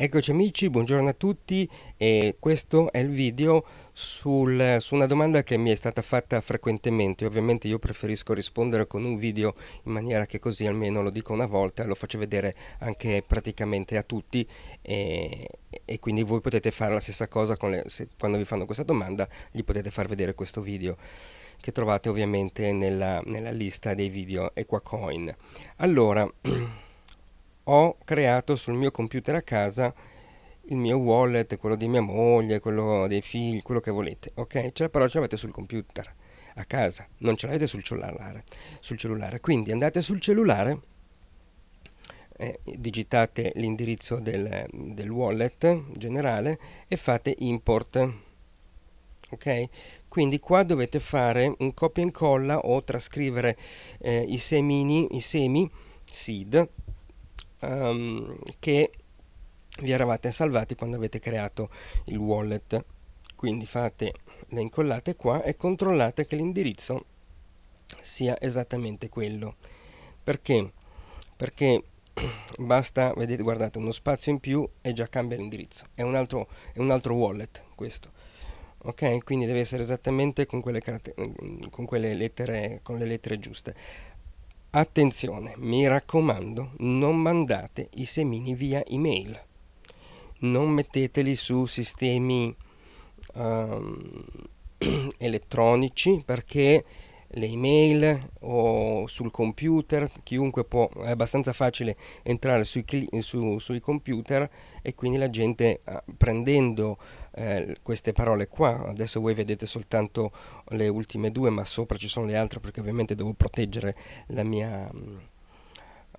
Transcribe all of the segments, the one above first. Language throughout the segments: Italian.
Eccoci amici, buongiorno a tutti e questo è il video sul, su una domanda che mi è stata fatta frequentemente, ovviamente io preferisco rispondere con un video in maniera che così almeno lo dico una volta, e lo faccio vedere anche praticamente a tutti e, e quindi voi potete fare la stessa cosa le, se, quando vi fanno questa domanda, gli potete far vedere questo video che trovate ovviamente nella, nella lista dei video EquaCoin. Allora... ho creato sul mio computer a casa il mio wallet, quello di mia moglie, quello dei figli, quello che volete, ok? Cioè, però ce l'avete sul computer a casa, non ce l'avete sul cellulare, sul cellulare. Quindi andate sul cellulare, eh, digitate l'indirizzo del, del wallet generale e fate import, ok? quindi qua dovete fare un copia e incolla o trascrivere eh, i semini i semi seed um, che vi eravate salvati quando avete creato il wallet. Quindi fate le incollate qua e controllate che l'indirizzo sia esattamente quello. Perché? Perché basta, vedete, guardate, uno spazio in più e già cambia l'indirizzo. È un altro, è un altro wallet questo. Ok, quindi deve essere esattamente con quelle, con quelle lettere, con le lettere giuste. Attenzione, mi raccomando, non mandate i semini via email. Non metteteli su sistemi um, elettronici perché le email o sul computer, chiunque può, è abbastanza facile entrare sui, su, sui computer e quindi la gente eh, prendendo eh, queste parole qua, adesso voi vedete soltanto le ultime due ma sopra ci sono le altre perché ovviamente devo proteggere la mia,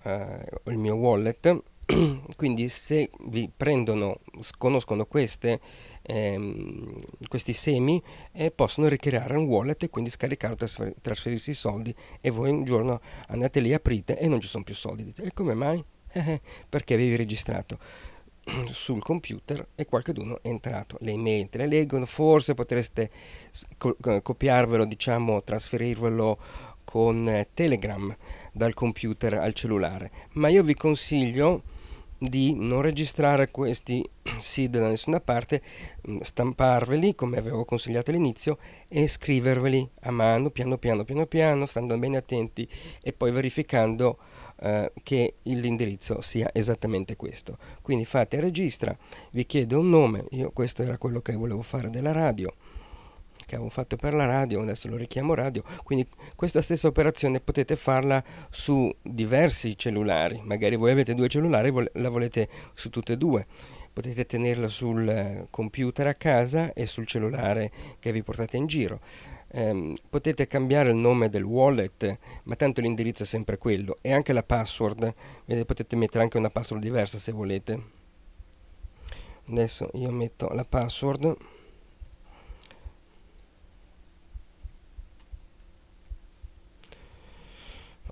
eh, il mio wallet, quindi se vi prendono, conoscono queste ehm, questi semi e possono ricreare un wallet e quindi scaricare, trasfer- trasferirsi i soldi e voi un giorno andate lì, aprite e non ci sono più soldi. Dite, e come mai? Eh, eh, perché avevi registrato sul computer e qualcuno è entrato. Le email te le leggono, forse potreste co- copiarvelo, diciamo, trasferirvelo con eh, Telegram dal computer al cellulare, ma io vi consiglio di non registrare questi SID da nessuna parte, mm, stamparveli come avevo consigliato all'inizio e scriverveli a mano, piano piano, piano piano, stando bene attenti e poi verificando eh, che l'indirizzo sia esattamente questo. Quindi fate registra, vi chiedo un nome, io questo era quello che volevo fare della radio che avevo fatto per la radio, adesso lo richiamo radio, quindi questa stessa operazione potete farla su diversi cellulari, magari voi avete due cellulari e la volete su tutte e due potete tenerlo sul eh, computer a casa e sul cellulare che vi portate in giro. Eh, potete cambiare il nome del wallet, ma tanto l'indirizzo è sempre quello e anche la password, Vedete, potete mettere anche una password diversa se volete. Adesso io metto la password.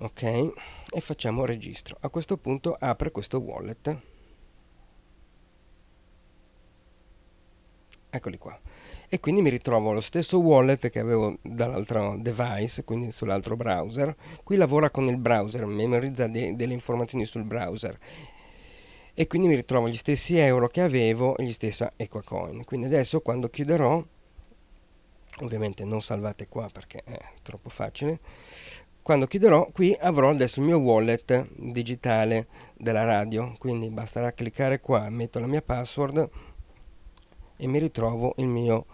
ok e facciamo registro a questo punto apre questo wallet eccoli qua. E quindi mi ritrovo lo stesso wallet che avevo dall'altro device, quindi sull'altro browser. Qui lavora con il browser, memorizza de delle informazioni sul browser. E quindi mi ritrovo gli stessi euro che avevo e gli stessi Equacoin. Quindi adesso quando chiuderò, ovviamente non salvate qua perché è troppo facile, quando chiuderò qui avrò adesso il mio wallet digitale della radio quindi basterà cliccare qua metto la mia password e mi ritrovo il mio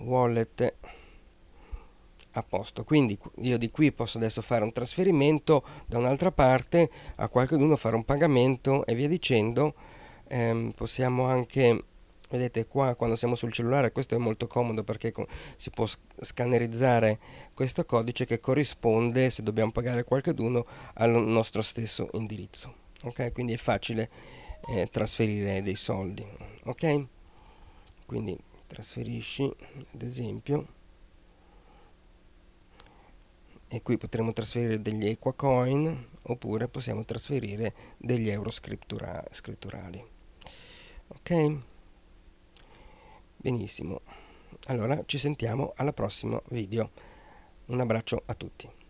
wallet a posto quindi io di qui posso adesso fare un trasferimento da un'altra parte a qualcuno fare un pagamento e via dicendo eh, possiamo anche vedete qua quando siamo sul cellulare questo è molto comodo perché si può scannerizzare questo codice che corrisponde se dobbiamo pagare qualcuno al nostro stesso indirizzo ok quindi è facile eh, trasferire dei soldi ok quindi trasferisci ad esempio e qui potremo trasferire degli equacoin oppure possiamo trasferire degli euro scrittura scritturali ok benissimo allora ci sentiamo alla prossima video un abbraccio a tutti